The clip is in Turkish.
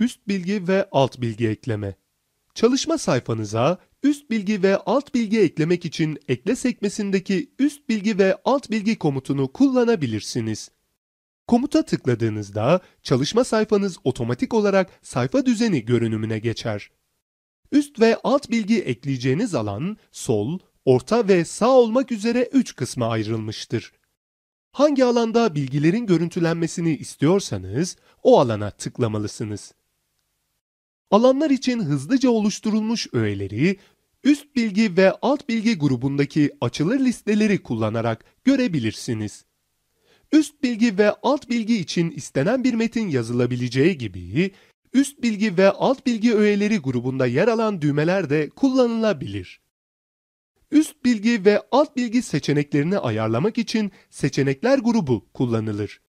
Üst bilgi ve alt bilgi ekleme. Çalışma sayfanıza üst bilgi ve alt bilgi eklemek için ekle sekmesindeki üst bilgi ve alt bilgi komutunu kullanabilirsiniz. Komuta tıkladığınızda çalışma sayfanız otomatik olarak sayfa düzeni görünümüne geçer. Üst ve alt bilgi ekleyeceğiniz alan sol, orta ve sağ olmak üzere 3 kısma ayrılmıştır. Hangi alanda bilgilerin görüntülenmesini istiyorsanız o alana tıklamalısınız alanlar için hızlıca oluşturulmuş öğeleri, üst bilgi ve alt bilgi grubundaki açılır listeleri kullanarak görebilirsiniz. Üst bilgi ve alt bilgi için istenen bir metin yazılabileceği gibi, üst bilgi ve alt bilgi öğeleri grubunda yer alan düğmeler de kullanılabilir. Üst bilgi ve alt bilgi seçeneklerini ayarlamak için seçenekler grubu kullanılır.